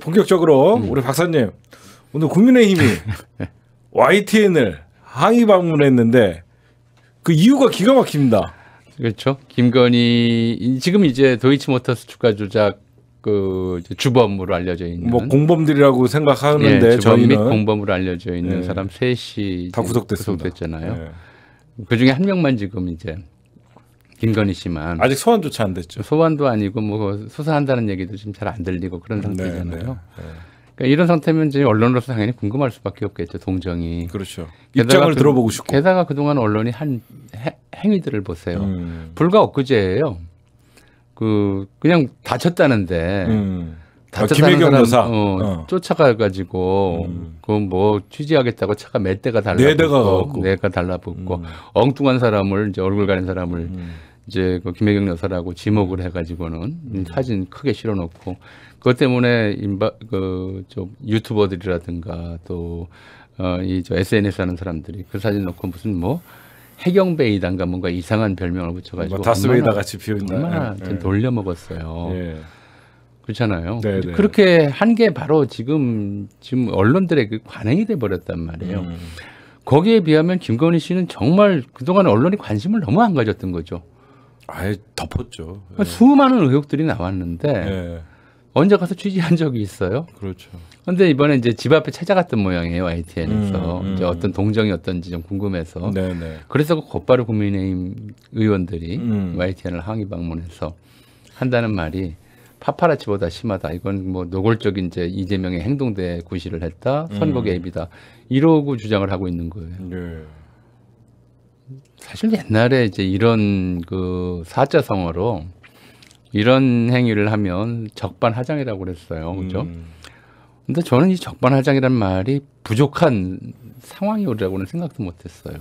본격적으로 음. 우리 박사님 오늘 국민의힘이 YTN을 항의 방문했는데 그 이유가 기가 막힙니다. 그렇죠. 김건희 지금 이제 도이치모터스 주가 조작 그 주범으로 알려져 있는 뭐 공범들이라고 생각하는데 예, 주범 및 공범으로 알려져 있는 예, 사람 셋이 다 구속됐습니다. 구속됐잖아요. 예. 네. 그 중에 한 명만 지금 이제 김건희 씨만 아직 소환조차 안 됐죠. 소환도 아니고 뭐 수사한다는 얘기도 지금 잘 안 들리고 그런 네, 상태잖아요. 네, 네, 네. 그러니까 이런 상태면 이제 언론으로서 당연히 궁금할 수밖에 없겠죠. 동정이 그렇죠. 입장을 그, 들어보고 싶고 게다가 그동안 언론이 한 해, 행위들을 보세요. 음. 불과 엊그제예요. 그 그냥 다쳤다는데 음. 아, 다쳤다는 아, 사람 여사. 어, 어. 쫓아가가지고 음. 그뭐 취재하겠다고 차가 몇 대가 달라붙고 네 대가 달라붙고 네 음. 엉뚱한 사람을 이제 얼굴 가린 사람을 음. 이제 그 김혜경 여사라고 지목을 해가지고는 음. 사진 크게 실어놓고 그것 때문에 인바 그좀 유튜버들이라든가 또 어이저 SNS 하는 사람들이 그 사진 놓고 무슨 뭐 해경베이단가 뭔가 이상한 별명을 붙여가지고 뭐 다스베이다 같이 비운다 얼나 예. 돌려 먹었어요. 예. 그렇잖아요. 네네. 네. 그렇게 한 게 바로 지금 지금 언론들의 그 관행이 돼 버렸단 말이에요. 음. 거기에 비하면 김건희 씨는 정말 그동안 언론이 관심을 너무 안 가졌던 거죠. 아예 덮었죠. 뭐 예. 수많은 의혹들이 나왔는데 예. 언제 가서 취재한 적이 있어요? 그렇죠. 근데 이번에 이제 집 앞에 찾아갔던 모양이에요, YTN에서. 음, 음. 이제 음. 어떤 동정이 어떤지 좀 궁금해서. 네네. 네. 그래서 그 곧바로 국민의힘 의원들이 음. YTN을 항의 방문해서 한다는 말이 파파라치보다 심하다. 이건 뭐 노골적인 이제 이재명의 행동대에 구실을 했다. 선거 음. 개입이다. 이러고 주장을 하고 있는 거예요. 네. 사실 옛날에 이제 이런 그 사자성어로 이런 행위를 하면 적반하장이라고 그랬어요. 그죠? 음. 근데 저는 이 적반하장이란 말이 부족한 상황이 오라고는 생각도 못 했어요.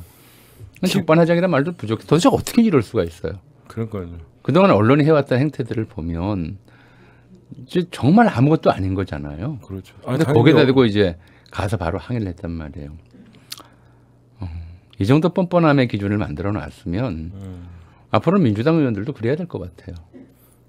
적반하장이란 말도 부족해. 도대체 어떻게 이럴 수가 있어요? 그러니까요. 그동안 언론이 해왔던 행태들을 보면 이제 정말 아무것도 아닌 거잖아요. 그렇죠. 아 근데 거기다 대고 이제 가서 바로 항의를 했단 말이에요. 이 정도 뻔뻔함의 기준을 만들어 놨으면 음. 앞으로 민주당 의원들도 그래야 될 것 같아요.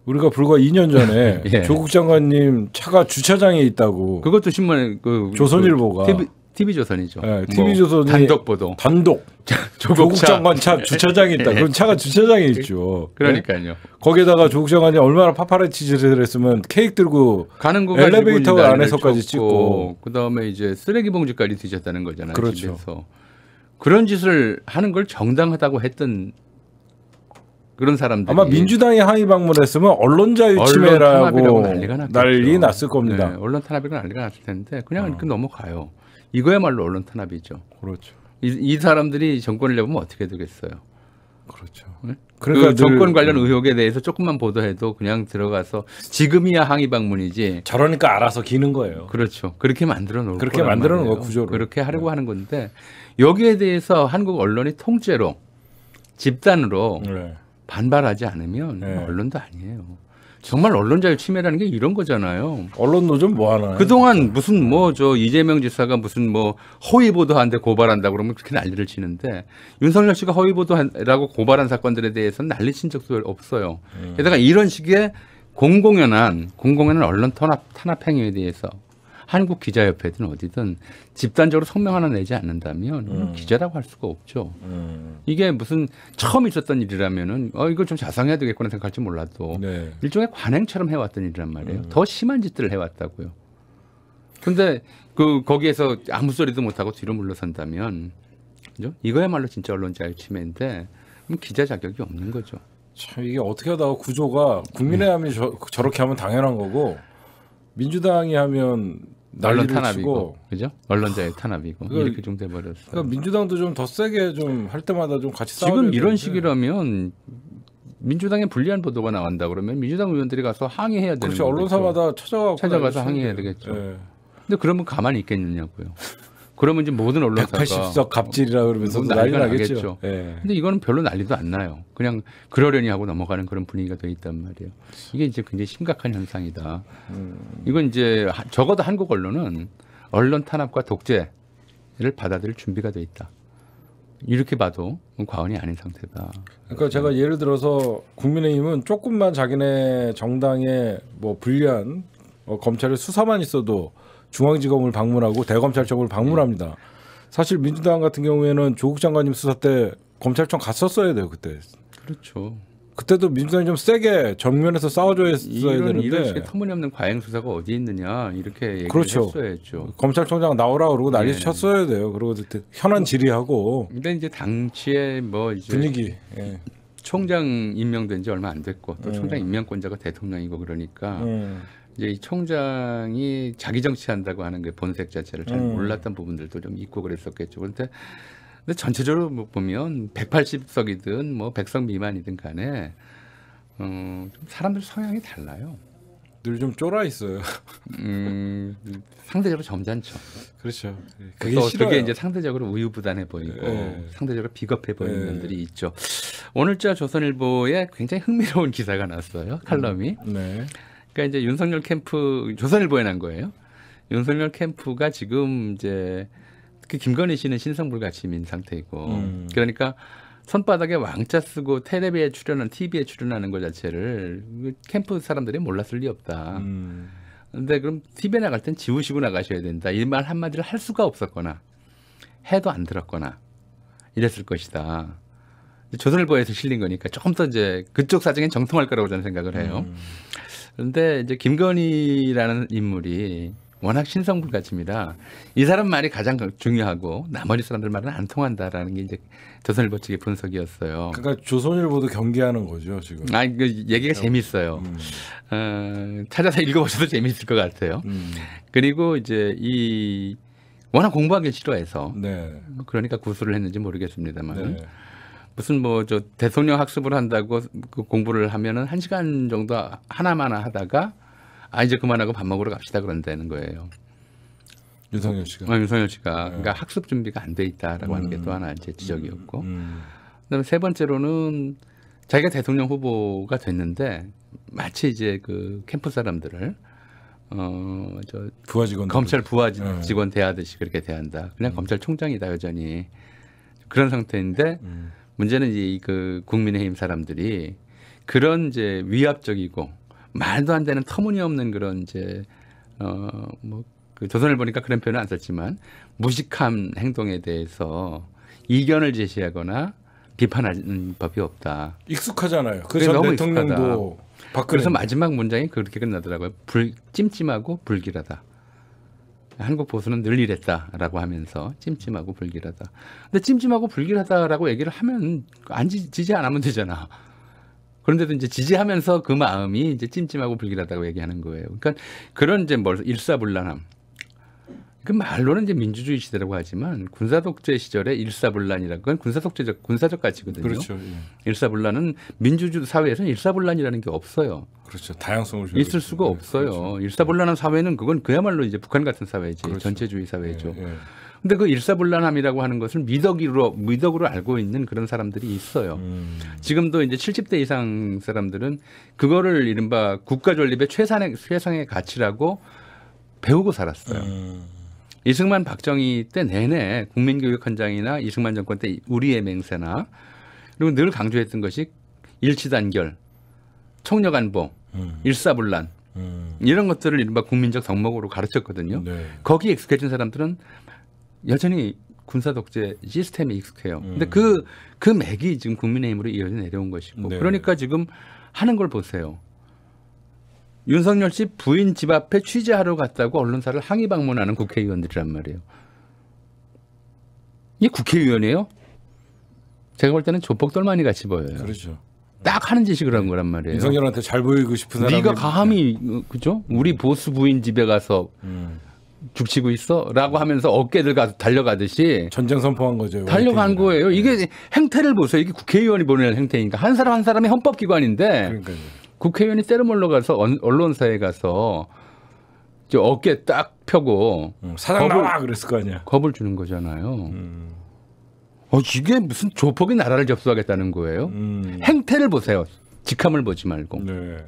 우리가 불과 2년 전에 예. 조국 장관님 차가 주차장에 있다고 그것도 신문그 조선일보가 그 TV, TV 조선이죠. 네, TV 조선 뭐 단독 보도. 단독 조국, 차. 장관 차 주차장에 있다. 그럼 차가 주차장에 있죠. 그러니까요. 네? 예? 거기다가 조국 장관이 얼마나 파파라치 짓을 했으면 케이크 들고 가는 거 엘리베이터 안에서까지 찍고, 찍고 그다음에 이제 쓰레기 봉지까지 뒤졌다는 거잖아요. 그렇죠. 집에서. 그런 짓을 하는 걸 정당하다고 했던 그런 사람들 아마 민주당이 항의 방문 했으면 언론 자유 침해라고 난리가, 난리 났을 겁니다. 네, 언론 탄압이고 난리가 났을 텐데 그냥 어. 이렇게 그 넘어가요. 이거야말로 언론 탄압이죠. 그렇죠. 이, 이 사람들이 정권을 내보면 어떻게 되겠어요? 그렇죠. 네? 그러니까 그 정권 관련 음. 의혹에 대해서 조금만 보도해도 그냥 들어가서 지금이야 항의 방문이지. 저러니까 알아서 기는 거예요. 그렇죠. 그렇게 만들어 놓을 그렇게 만들어 놓은 구조로. 그렇게 하려고 네. 하는 건데 여기에 대해서 한국 언론이 통째로 집단으로 네. 반발하지 않으면 네. 언론도 아니에요. 정말 언론자유 침해라는 게 이런 거잖아요. 언론 노좀 뭐하나. 그동안 무슨 뭐 저 이재명 지사가 무슨 뭐 허위 보도한테 고발한다 그러면 그렇게 난리를 치는데 윤석열 씨가 허위 보도라고 고발한 사건들에 대해서는 난리 친 적도 없어요. 음. 게다가 이런 식의 공공연한 공공연한 언론 탄압 탄압 행위에 대해서 한국 기자협회든 어디든 집단적으로 성명 하나 내지 않는다면 음. 기자라고 할 수가 없죠. 음. 이게 무슨 처음 있었던 일이라면은 어 이걸 좀 자성해야 되겠구나 생각할지 몰라도 네. 일종의 관행처럼 해왔던 일이란 말이에요. 음. 더 심한 짓들을 해왔다고요. 근데 그 거기에서 아무 소리도 못하고 뒤로 물러선다면 그죠? 이거야말로 진짜 언론 자유 침해인데 기자 자격이 없는 거죠. 참 이게 어떻게 하다가 구조가 국민의힘이 네. 저, 저렇게 하면 당연한 거고 민주당이 하면 난리 언론 탄압이고 그죠? 언론자의 탄압이고 그걸, 이렇게 좀 돼버렸어. 그러니까 민주당도 좀 더 세게 좀 할 때마다 좀 같이 싸워. 지금 이런 되는데. 식이라면 민주당에 불리한 보도가 나온다 그러면 민주당 의원들이 가서 항의해야 되는 거죠. 그렇죠. 언론사마다 찾아가서 항의해야 되겠죠. 예. 근데 그러면 가만히 있겠느냐고요. 그러면 이제 모든 언론사가 180석 갑질이라 그러면서 난리 나겠죠. 나 예. 근데 이거는 별로 난리도 안 나요. 그냥 그러려니 하고 넘어가는 그런 분위기가 돼 있단 말이에요. 이게 이제 굉장히 심각한 현상이다. 음. 이건 이제 적어도 한국 언론은 언론 탄압과 독재를 받아들일 준비가 돼 있다. 이렇게 봐도 과언이 아닌 상태다. 그러니까 제가 예를 들어서 국민의힘은 조금만 자기네 정당에 뭐 불리한 어, 검찰의 수사만 있어도 중앙지검을 방문하고 대검찰청을 방문합니다. 사실 민주당 같은 경우에는 조국 장관님 수사 때 검찰청 갔었어야 돼요 그때. 그렇죠. 그때도 민주당이 좀 세게 정면에서 싸워줘야 되는데 이런 터무니없는 과잉 수사가 어디 있느냐 이렇게 얘기를 그렇죠. 했어야죠. 검찰총장 나오라 그러고 난리 네. 예. 쳤어야 돼요. 그러고 그때 현안 질의하고. 근데 이제 당시에 뭐 이제 분위기. 예. 총장 임명된 지 얼마 안 됐고 또 예. 총장 임명권자가 대통령이고 그러니까 예. 이제 이 총장이 자기 정치한다고 하는 그 본색 자체를 잘 음. 몰랐던 부분들도 좀 있고 그랬었겠죠. 그런데 근데 전체적으로 뭐 보면 180석이든 뭐 100석 미만이든 간에 어, 사람들 성향이 달라요. 늘 좀 쫄아 있어요. 음, 상대적으로 점잖죠. 그렇죠. 예, 그게 그게 이제 상대적으로 우유부단해 보이고 네. 상대적으로 비겁해 보이는 네. 면들이 있죠. 오늘자 조선일보에 굉장히 흥미로운 기사가 났어요. 칼럼이. 음, 네. 그러니까 이제 윤석열 캠프 조선일보에 난 거예요. 윤석열 캠프가 지금 이제 그히 김건희 씨는 신성불 가침인 상태이고 음. 그러니까 손바닥에 왕자 쓰고 테레비에 출연한 TV에 출연하는 것 자체를 캠프 사람들이 몰랐을 리 없다. 음. 근데 그럼 TV에 나갈 땐 지우시고 나가셔야 된다. 이 말 한마디를 할 수가 없었거나 해도 안 들었거나 이랬을 것이다. 조선일보에서 실린 거니까 조금 더 이제 그쪽 사정엔 정통할 거라고 저는 생각을 해요. 음. 그런데 이제 김건희라는 인물이 워낙 신성불 같습니다. 이 사람 말이 가장 중요하고 나머지 사람들 말은 안 통한다라는 게 이제 조선일보 측의 분석이었어요. 그러니까 조선일보도 경계하는 거죠 지금. 아, 그 얘기가 음. 재밌어요. 음. 어, 찾아서 읽어보셔도 재밌을 것 같아요. 음. 그리고 이제 이 워낙 공부하기 싫어해서 네. 그러니까 구술을 했는지 모르겠습니다만. 네. 무슨 뭐 저 대통령 학습을 한다고 그 공부를 하면은 한 시간 정도 하나만 하다가 아 이제 그만하고 밥 먹으러 갑시다 그런다는 거예요. 윤석열 씨가. 어, 윤석열 씨가 네. 그러니까 학습 준비가 안 돼 있다라고 음. 하는 게 또 하나 이제 지적이었고. 음, 음. 그다음에 세 번째로는 자기가 대통령 후보가 됐는데 마치 이제 그 캠프 사람들을 어저 부하 직원 검찰 부하 네. 직원 네. 대하듯이 그렇게 대한다. 그냥 음. 검찰총장이다 여전히 그런 상태인데 음. 문제는 이제 그 국민의힘 사람들이 그런 이제 위압적이고 말도 안 되는 터무니없는 그런 이제 어 뭐 그 조선을 보니까 그런 표현은 안 썼지만 무식한 행동에 대해서 이견을 제시하거나 비판하는 법이 없다. 익숙하잖아요. 그전 대통령도 박근혜. 그래서 마지막 문장이 그렇게 끝나더라고요. 불 찜찜하고 불길하다. 한국 보수는 늘 이랬다라고 하면서 찜찜하고 불길하다. 근데 찜찜하고 불길하다라고 얘기를 하면 안 지, 지지 않으면 되잖아. 그런데도 이제 지지하면서 그 마음이 이제 찜찜하고 불길하다고 얘기하는 거예요. 그러니까 그런 이제 뭘 일사불란함. 그 말로는 이제 민주주의 시대라고 하지만 군사독재 시절의 일사불란이라는 건 군사독재적 군사적 가치거든요. 그렇죠. 예. 일사불란은 민주주의 사회에서는 일사불란이라는 게 없어요. 그렇죠. 다양성을 있을 수가 예, 없어요. 그렇죠. 일사불란한 사회는 그건 그야말로 이제 북한 같은 사회지 그렇죠. 전체주의 예, 사회죠. 예. 예. 데그 일사불란함이라고 하는 것을 미덕으로 미덕으로 알고 있는 그런 사람들이 있어요. 음. 지금도 이제 70대 이상 사람들은 그거를 이른바 국가 존립의 최상의 최상의 가치라고 배우고 살았어요. 음. 이승만 박정희 때 내내 국민교육 현장이나 이승만 정권 때 우리의 맹세나 그리고 늘 강조했던 것이 일치단결, 총력안보, 음. 일사불란 음. 이런 것들을 이른바 국민적 덕목으로 가르쳤거든요. 네. 거기에 익숙해진 사람들은 여전히 군사 독재 시스템에 익숙해요. 그, 음. 근데 그그 그 맥이 지금 국민의힘으로 이어져 내려온 것이고 네. 그러니까 지금 하는 걸 보세요. 윤석열 씨 부인 집 앞에 취재하러 갔다고 언론사를 항의 방문하는 국회의원들이란 말이에요. 이게 국회의원이에요? 제가 볼 때는 조폭 돌만이 같이 보여요. 그렇죠. 딱 하는 짓이 그런 네. 거란 말이에요. 윤석열한테 잘 보이고 싶은 사람. 네가 가함 그죠? 우리 보스 부인 집에 가서 음. 죽치고 있어라고 하면서 어깨들 가서 달려가듯이 전쟁 선포한 거죠. 달려간 거예요. 이게 네. 행태를 보세요. 이게 국회의원이 보내는 행태니까 한 사람 한 사람이 헌법기관인데. 그러니까요. 국회의원이 세르몰로 가서 언론사에 가서 저 어깨 딱 펴고 음, 사장 겁을, 나와 그랬을 거 아니야. 겁을 주는 거잖아요. 음. 어 이게 무슨 조폭이 나라를 접수하겠다는 거예요? 음. 행태를 보세요. 직함을 보지 말고 네.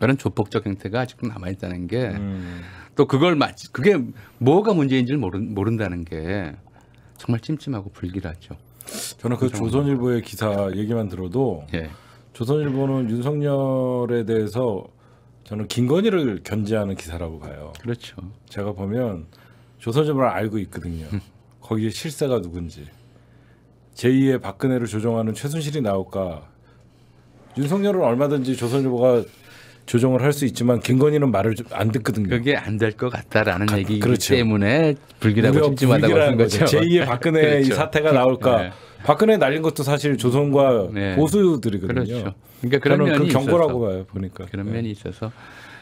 그런 조폭적 행태가 아직도 남아 있다는 게. 음. 또 그걸 맞지 그게 뭐가 문제인지를 모른, 모른다는 게 정말 찜찜하고 불길하죠. 저는 그 조선일보의 기사 얘기만 들어도 예. 조선일보는 윤석열에 대해서 저는 김건희를 견제하는 기사라고 봐요. 그렇죠. 제가 보면 조선일보를 알고 있거든요. 거기에 실세가 누군지. 제2의 박근혜를 조종하는 최순실이 나올까? 윤석열은 얼마든지 조선일보가 조정을 할 수 있지만 김건희는 말을 안 듣거든요. 그게 안될것 같다라는 가, 얘기이기 그렇죠. 때문에 불길하고 찜찜하다고 하는 거죠. 제2의 박근혜 그렇죠. 사태가 나올까. 네. 박근혜 날린 것도 사실 조선과 네. 보수들이거든요. 그렇죠. 그러니까 그런 그 면이 경고라고 봐요. 보니까 그런 네. 면이 있어서.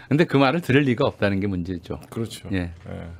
근데 그 말을 들을 리가 없다는 게 문제죠. 그렇죠. 예. 네.